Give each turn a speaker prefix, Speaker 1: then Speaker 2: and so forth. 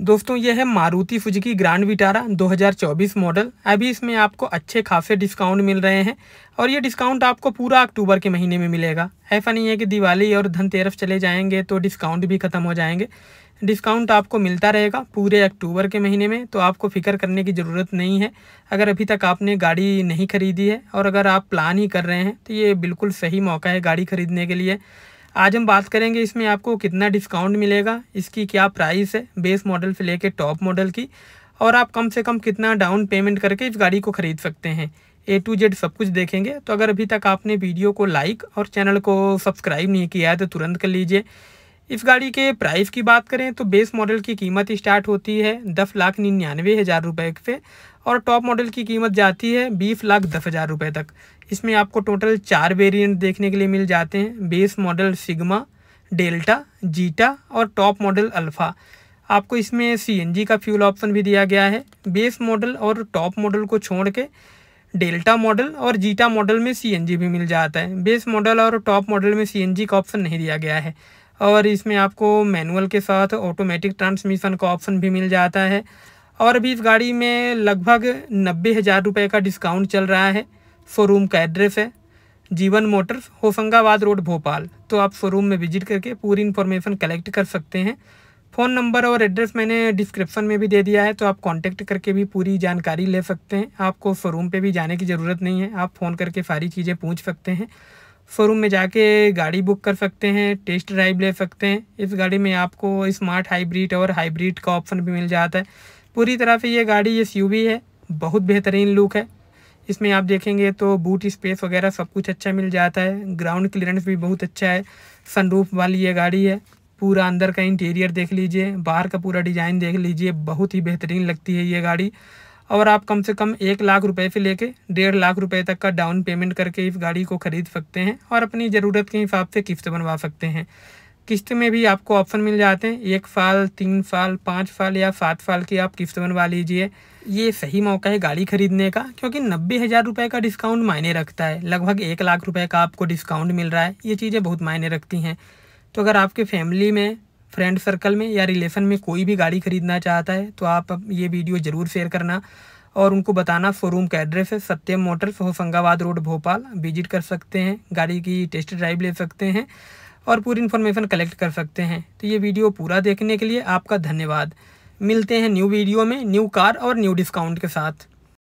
Speaker 1: दोस्तों ये है Maruti Suzuki Grand Vitara 2024 model अभी इसमें आपको अच्छे खासे डिस्काउंट मिल रहे हैं और ये डिस्काउंट आपको पूरा अक्टूबर के महीने में मिलेगा ऐसा नहीं है कि दिवाली और धनतेरस चले जाएंगे तो डिस्काउंट भी ख़त्म हो जाएंगे डिस्काउंट आपको मिलता रहेगा पूरे अक्टूबर के महीने में तो आपको फ़िक्र करने की ज़रूरत नहीं है अगर अभी तक आपने गाड़ी नहीं ख़रीदी है और अगर आप प्लान ही कर रहे हैं तो ये बिल्कुल सही मौका है गाड़ी ख़रीदने के लिए आज हम बात करेंगे इसमें आपको कितना डिस्काउंट मिलेगा इसकी क्या प्राइस है बेस मॉडल से लेके टॉप मॉडल की और आप कम से कम कितना डाउन पेमेंट करके इस गाड़ी को ख़रीद सकते हैं ए टू जेड सब कुछ देखेंगे तो अगर अभी तक आपने वीडियो को लाइक और चैनल को सब्सक्राइब नहीं किया है तो तुरंत कर लीजिए इस गाड़ी के प्राइस की बात करें तो बेस मॉडल की कीमत स्टार्ट होती है दस लाख निन्यानवे हज़ार रुपये से और टॉप मॉडल की कीमत जाती है बीस लाख दस हज़ार रुपये तक इसमें आपको टोटल चार वेरिएंट देखने के लिए मिल जाते हैं base model Sigma Delta Zeta और टॉप मॉडल अल्फ़ा आपको इसमें सीएनजी का फ्यूल ऑप्शन भी दिया गया है बेस मॉडल और टॉप मॉडल को छोड़ के डेल्टा मॉडल और जीटा मॉडल में सीएनजी भी मिल जाता है बेस मॉडल और टॉप मॉडल में सीएनजी का ऑप्शन नहीं दिया गया है और इसमें आपको मैनुअल के साथ ऑटोमेटिक ट्रांसमिशन का ऑप्शन भी मिल जाता है और अभी इस गाड़ी में लगभग नब्बे हज़ार रुपये का डिस्काउंट चल रहा है शोरूम का एड्रेस है जीवन मोटर्स होशंगाबाद रोड भोपाल तो आप शोरूम में विजिट करके पूरी इन्फॉर्मेशन कलेक्ट कर सकते हैं फ़ोन नंबर और एड्रेस मैंने डिस्क्रिप्शन में भी दे दिया है तो आप कांटेक्ट करके भी पूरी जानकारी ले सकते हैं आपको शोरूम पे भी जाने की ज़रूरत नहीं है आप फ़ोन करके सारी चीज़ें पूछ सकते हैं शोरूम में जाके गाड़ी बुक कर सकते हैं टेस्ट ड्राइव ले सकते हैं इस गाड़ी में आपको स्मार्ट हाइब्रिड और हाइब्रिड का ऑप्शन भी मिल जाता है पूरी तरह से ये गाड़ी एस है बहुत बेहतरीन लुक है इसमें आप देखेंगे तो बूट स्पेस वगैरह सब कुछ अच्छा मिल जाता है ग्राउंड क्लियरेंस भी बहुत अच्छा है सनरूफ वाली ये गाड़ी है पूरा अंदर का इंटीरियर देख लीजिए बाहर का पूरा डिज़ाइन देख लीजिए बहुत ही बेहतरीन लगती है ये गाड़ी और आप कम से कम एक लाख रुपए से लेके डेढ़ लाख रुपए तक का डाउन पेमेंट करके इस गाड़ी को ख़रीद सकते हैं और अपनी ज़रूरत के हिसाब से किस्त बनवा सकते हैं किस्त में भी आपको ऑप्शन मिल जाते हैं एक फाल तीन फाल पाँच फाल या सात फाल की आप किस्त बनवा लीजिए ये सही मौका है गाड़ी खरीदने का क्योंकि नब्बे हज़ार रुपये का डिस्काउंट मायने रखता है लगभग एक लाख रुपए का आपको डिस्काउंट मिल रहा है ये चीज़ें बहुत मायने रखती हैं तो अगर आपके फैमिली में फ्रेंड सर्कल में या रिलेशन में कोई भी गाड़ी खरीदना चाहता है तो आप ये वीडियो ज़रूर शेयर करना और उनको बताना शोरूम का एड्रेस है Satyam Motors Hoshangabad Road Bhopal visit कर सकते हैं गाड़ी की टेस्ट ड्राइव ले सकते हैं और पूरी इन्फॉर्मेशन कलेक्ट कर सकते हैं तो ये वीडियो पूरा देखने के लिए आपका धन्यवाद मिलते हैं न्यू वीडियो में न्यू कार और न्यू डिस्काउंट के साथ